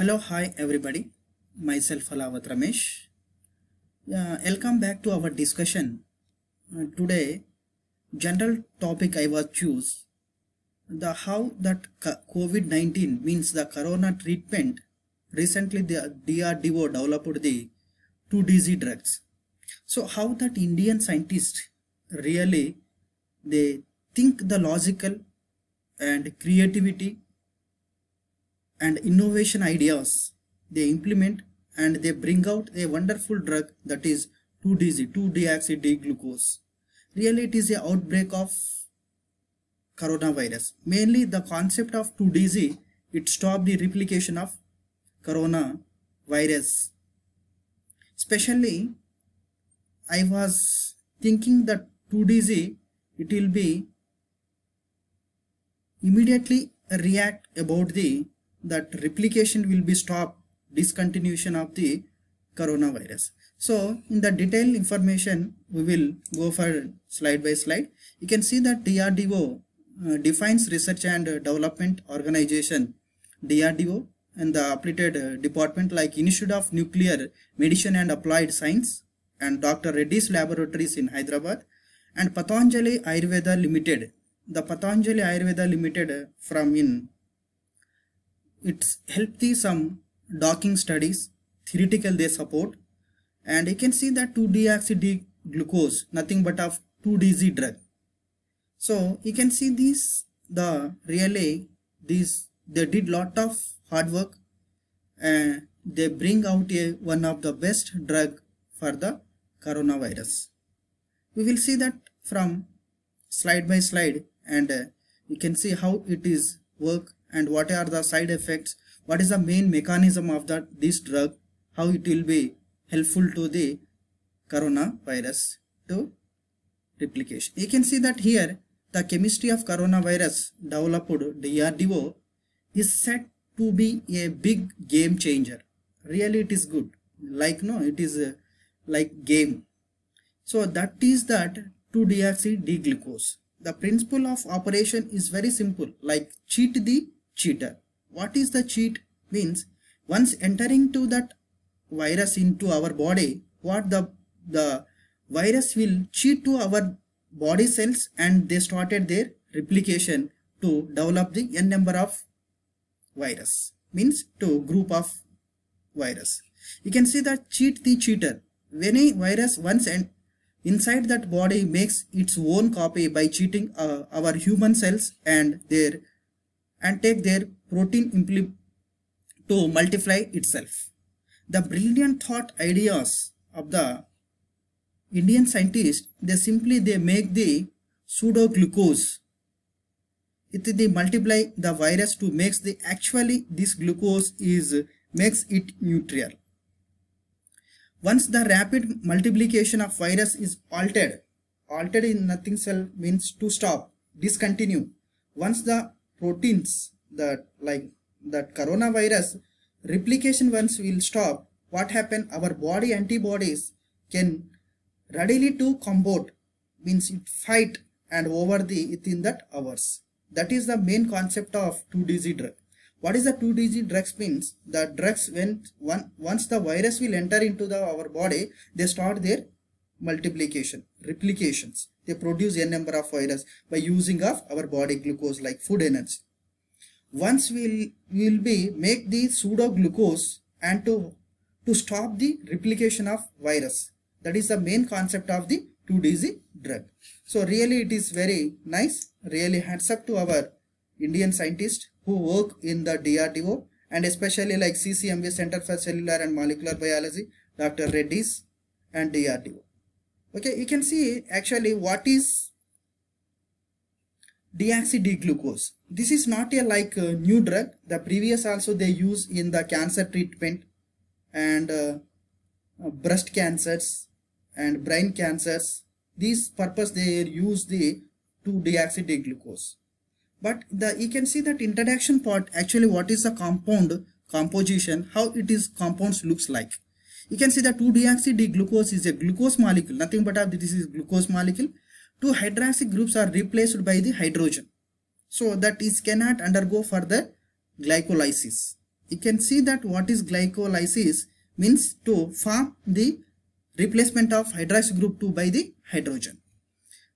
Hello, hi everybody. Myself Halavat Ramesh. Uh, welcome back to our discussion. Uh, today, general topic I was choose the how that COVID-19 means the corona treatment. Recently, the DRDO developed the two DZ drugs. So how that Indian scientists really they think the logical and creativity and innovation ideas they implement and they bring out a wonderful drug that is 2DZ, 2-deoxy-D-glucose. Really it is an outbreak of coronavirus. Mainly the concept of 2DZ, it stopped the replication of coronavirus. Especially, I was thinking that 2DZ, it will be immediately react about the that replication will be stopped discontinuation of the coronavirus so in the detailed information we will go for slide by slide you can see that DRDO uh, defines research and development organization DRDO and the affiliated uh, department like Institute of Nuclear Medicine and Applied Science and Dr. Reddy's Laboratories in Hyderabad and Patanjali Ayurveda Limited the Patanjali Ayurveda Limited from in it's helped some docking studies theoretical they support and you can see that 2-deoxy-D glucose nothing but of 2DZ drug so you can see this the relay these they did lot of hard work and they bring out a one of the best drug for the coronavirus we will see that from slide by slide and uh, you can see how it is work and what are the side effects what is the main mechanism of that this drug how it will be helpful to the coronavirus to replication you can see that here the chemistry of coronavirus developed DRDO is set to be a big game changer really it is good like no it is a, uh, like game so that is that 2-DRC D-glucose. The principle of operation is very simple like cheat the cheater. What is the cheat? Means once entering to that virus into our body, what the, the virus will cheat to our body cells and they started their replication to develop the n number of virus means to group of virus you can see that cheat the cheater when a virus once and inside that body makes its own copy by cheating uh, our human cells and their and take their protein to multiply itself. The brilliant thought ideas of the Indian scientists, they simply they make the pseudo glucose. It they multiply the virus to makes the actually this glucose is makes it neutral. Once the rapid multiplication of virus is altered, altered in nothing cell means to stop, discontinue. Once the proteins that like that coronavirus replication once will stop what happen our body antibodies can readily to combat means it fight and over the within that hours that is the main concept of 2dz drug what is the 2dz drugs means the drugs when one once the virus will enter into the our body they start their multiplication, replications. They produce n number of virus by using of our body glucose like food energy. Once we'll, we'll be make the pseudo glucose and to, to stop the replication of virus. That is the main concept of the 2DZ drug. So really it is very nice. Really hands up to our Indian scientists who work in the DRDO and especially like CCMV Center for Cellular and Molecular Biology, Dr. Reddy's and DRDO okay you can see actually what is deoxy-D-glucose this is not a like a uh, new drug the previous also they use in the cancer treatment and uh, uh breast cancers and brain cancers these purpose they use the to deoxy d glucose but the you can see that introduction part actually what is the compound composition how it is compounds looks like you can see that 2-deoxy-D glucose is a glucose molecule, nothing but this is glucose molecule. Two hydroxy groups are replaced by the hydrogen. So that is cannot undergo further glycolysis. You can see that what is glycolysis means to form the replacement of hydroxy group 2 by the hydrogen.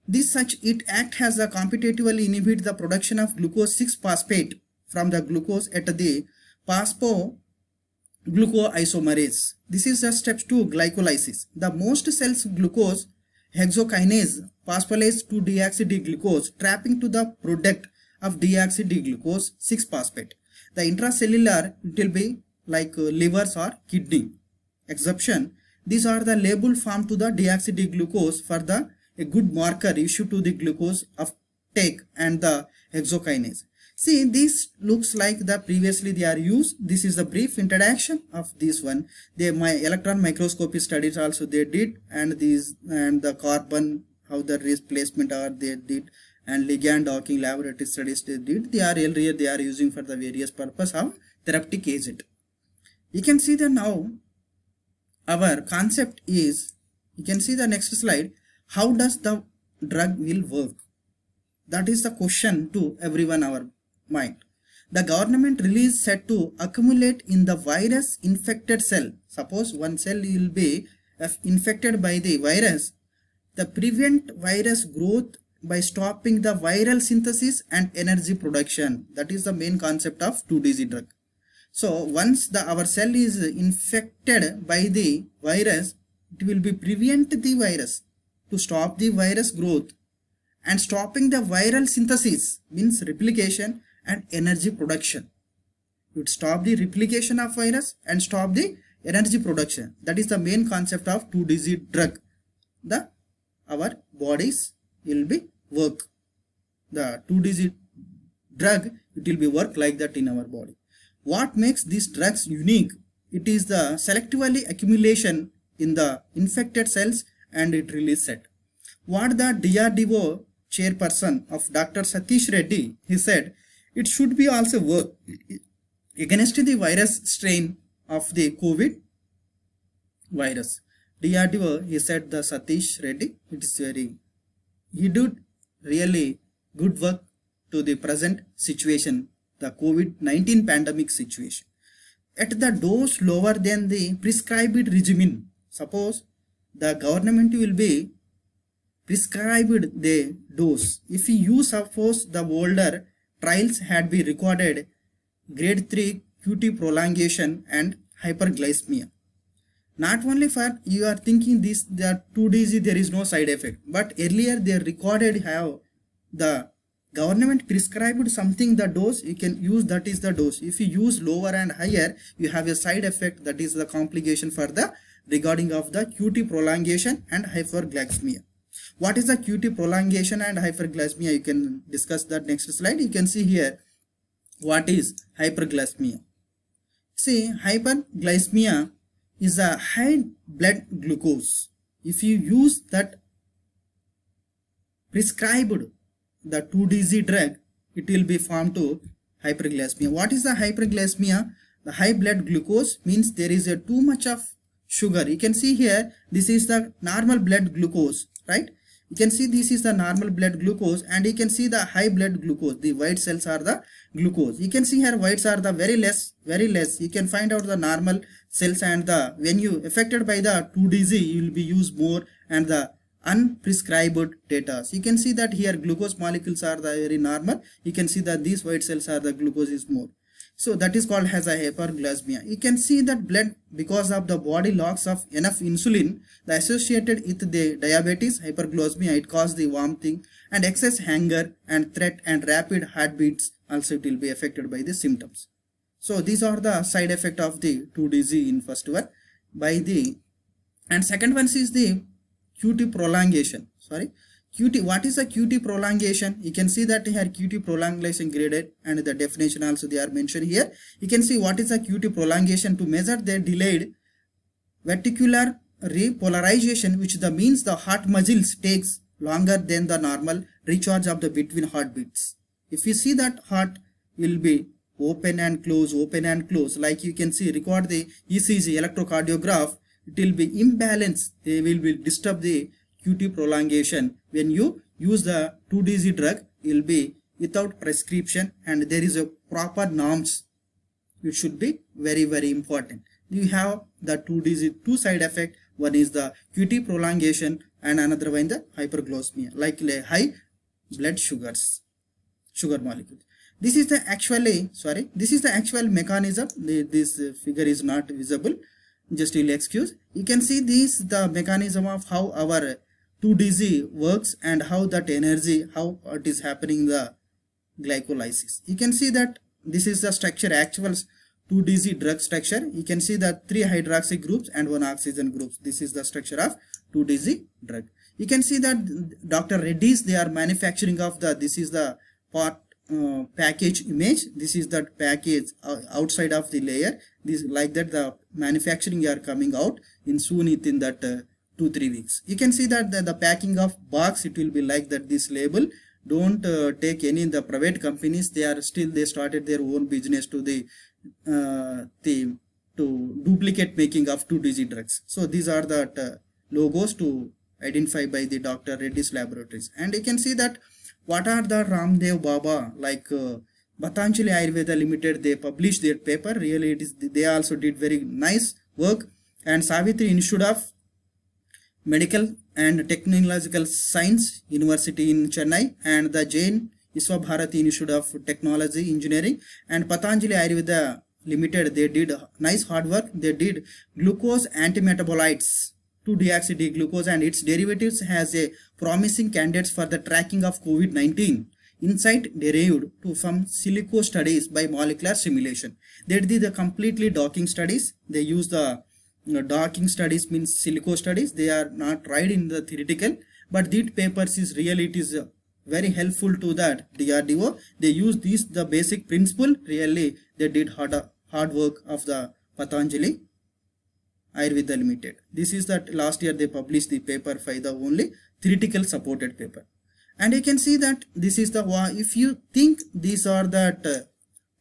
This such it act has a competitively inhibit the production of glucose 6 phosphate from the glucose at the phospho glucoisomerase. This is just step 2 glycolysis. The most cells glucose hexokinase phosphorylase 2 deoxy glucose trapping to the product of deoxy glucose 6-phosphate. The intracellular it will be like uh, livers or kidney. Exception, these are the label formed to the deoxy glucose for the a good marker issue to the glucose of take and the hexokinase. See, this looks like the previously they are used. This is the brief introduction of this one. They my electron microscopy studies also they did and these and the carbon how the replacement are they did and ligand docking laboratory studies they did. They are earlier they are using for the various purpose of therapeutic agent. You can see that now our concept is you can see the next slide how does the drug will work that is the question to everyone our mind. The government release said to accumulate in the virus infected cell. Suppose one cell will be uh, infected by the virus. The prevent virus growth by stopping the viral synthesis and energy production. That is the main concept of 2DZ drug. So once the our cell is infected by the virus, it will be prevent the virus to stop the virus growth and stopping the viral synthesis means replication and energy production. It would stop the replication of virus and stop the energy production. That is the main concept of 2 digit drug. The our bodies will be work. The 2 digit drug it will be work like that in our body. What makes these drugs unique? It is the selectively accumulation in the infected cells and it release it. What the DRDO chairperson of Dr. Satish Reddy, he said it should be also work against the virus strain of the COVID virus. DRDO, he said the Satish Reddy, it is very, he did really good work to the present situation, the COVID-19 pandemic situation. At the dose lower than the prescribed regimen, suppose the government will be prescribed the dose. If you suppose the older trials had been recorded grade 3 QT prolongation and hyperglycemia. Not only for you are thinking this they are too dizzy there is no side effect but earlier they recorded how the government prescribed something the dose you can use that is the dose if you use lower and higher you have a side effect that is the complication for the regarding of the QT prolongation and hyperglycemia. What is the QT prolongation and hyperglycemia? You can discuss that next slide. You can see here what is hyperglycemia. See, hyperglycemia is a high blood glucose. If you use that prescribed the 2DZ drug, it will be formed to hyperglycemia. What is the hyperglycemia? The high blood glucose means there is a too much of sugar. You can see here, this is the normal blood glucose right you can see this is the normal blood glucose and you can see the high blood glucose the white cells are the glucose you can see here whites are the very less very less you can find out the normal cells and the when you affected by the 2dz you will be used more and the unprescribed data. So you can see that here glucose molecules are the very normal. You can see that these white cells are the glucose is more. So that is called as a hyperglycemia. You can see that blood because of the body locks of enough insulin the associated with the diabetes hyperglycemia it causes the vomiting and excess hunger and threat and rapid heartbeats also it will be affected by the symptoms. So these are the side effect of the 2DZ in first one by the and second one is the QT prolongation sorry QT, what is a QT prolongation? You can see that here QT prolongation graded and the definition also they are mentioned here. You can see what is a QT prolongation to measure the delayed verticular repolarization which the means the heart muscles takes longer than the normal recharge of the between heartbeats. If you see that heart will be open and close, open and close like you can see record the ECG electrocardiograph it will be imbalance they will, be disturb the QT prolongation when you use the 2DZ drug will be without prescription and there is a proper norms it should be very very important you have the two dz two side effect one is the QT prolongation and another one the hyperglycemia like high blood sugars sugar molecules this is the actually sorry this is the actual mechanism this figure is not visible just you'll excuse you can see this the mechanism of how our 2DZ works and how that energy, how it is happening the glycolysis. You can see that this is the structure, actual 2DZ drug structure. You can see that three hydroxy groups and one oxygen groups. This is the structure of 2DZ drug. You can see that Dr. Reddy's, they are manufacturing of the, this is the part uh, package image. This is the package uh, outside of the layer. This Like that the manufacturing are coming out in soon within that uh, two three weeks you can see that the, the packing of box it will be like that this label don't uh, take any in the private companies they are still they started their own business to the uh, the to duplicate making of two digit drugs so these are the uh, logos to identify by the dr reddy's laboratories and you can see that what are the ramdev baba like uh, Batanjali Ayurveda Limited, they published their paper. Really, it is they also did very nice work. And Savitri Institute of Medical and Technological Science University in Chennai and the Jain Iswabharati Institute of Technology Engineering and Patanjali Ayurveda Limited. They did nice hard work. They did glucose antimetabolites 2-deoxy-D glucose and its derivatives has a promising candidates for the tracking of COVID-19 insight derived to from silico studies by molecular simulation. They did the completely docking studies. They use the uh, docking studies means silico studies they are not tried in the theoretical but these papers is really it is uh, very helpful to that DRDO they use these the basic principle really they did hard, uh, hard work of the Patanjali Ayurveda Limited this is that last year they published the paper for the only theoretical supported paper and you can see that this is the if you think these are that uh,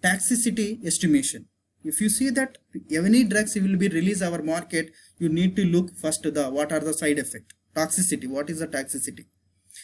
toxicity estimation if you see that any drugs will be released our market you need to look first the what are the side effect toxicity what is the toxicity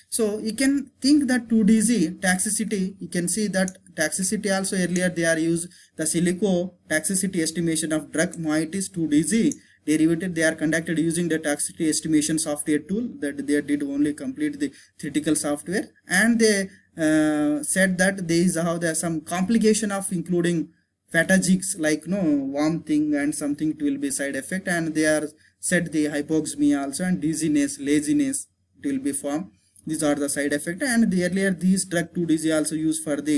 so you can think that 2DZ toxicity you can see that toxicity also earlier they are used the silico toxicity estimation of drug moieties 2DZ derivative they are conducted using the toxicity estimation software tool that they did only complete the theoretical software and they uh, said that there is how there are some complication of including fatigues like no warm thing and something it will be side effect and they are said the hypoxemia also and dizziness laziness it will be formed these are the side effect and the earlier these drug 2dg also used for the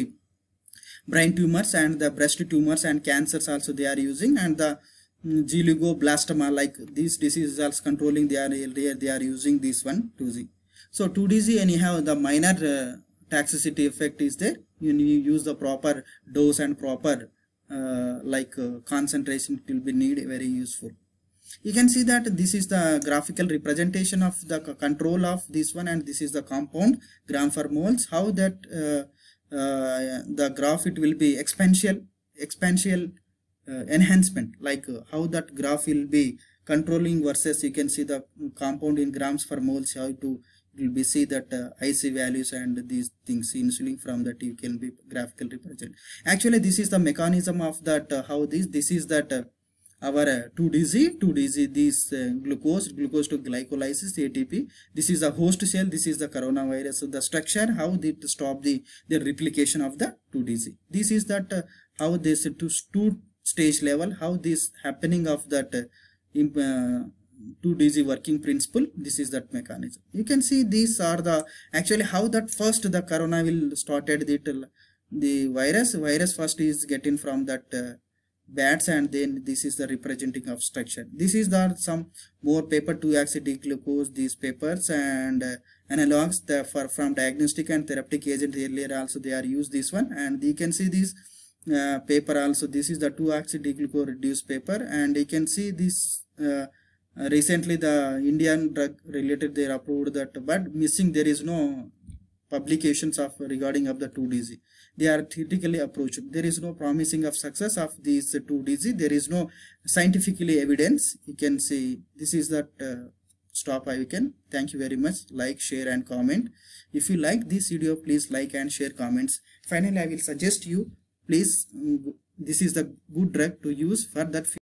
brain tumors and the breast tumors and cancers also they are using and the mm, glioblastoma like these diseases also controlling they are earlier they are using this one 2g so 2dg anyhow the minor uh, toxicity effect is there you use the proper dose and proper uh, like uh, concentration it will be need very useful you can see that this is the graphical representation of the control of this one and this is the compound gram for moles how that uh, the graph it will be exponential exponential uh, enhancement like uh, how that graph will be controlling versus you can see the compound in grams for moles how to will be see that uh, IC values and these things insulin from that you can be graphical represent. Actually, this is the mechanism of that uh, how this this is that uh, our 2DZ uh, 2DZ this uh, glucose glucose to glycolysis ATP. This is the host cell. This is the coronavirus. So the structure how they stop the the replication of the 2DZ. This is that uh, how this to two stage level how this happening of that. Two dizzy working principle this is that mechanism you can see these are the actually how that first the corona will started the the virus virus first is getting from that uh, bats and then this is the representing of structure. this is the some more paper 2 acid glucose these papers and uh, analogs the for from diagnostic and therapeutic agent earlier also they are used this one and you can see this uh, paper also this is the 2 oxy glucose reduced paper and you can see this uh, uh, recently the Indian drug related they approved that but missing there is no publications of regarding of the 2DZ. They are theoretically approached. There is no promising of success of these 2DZ. There is no scientifically evidence. You can see this is that uh, stop I can. Thank you very much. Like, share and comment. If you like this video, please like and share comments. Finally, I will suggest you please um, this is the good drug to use for that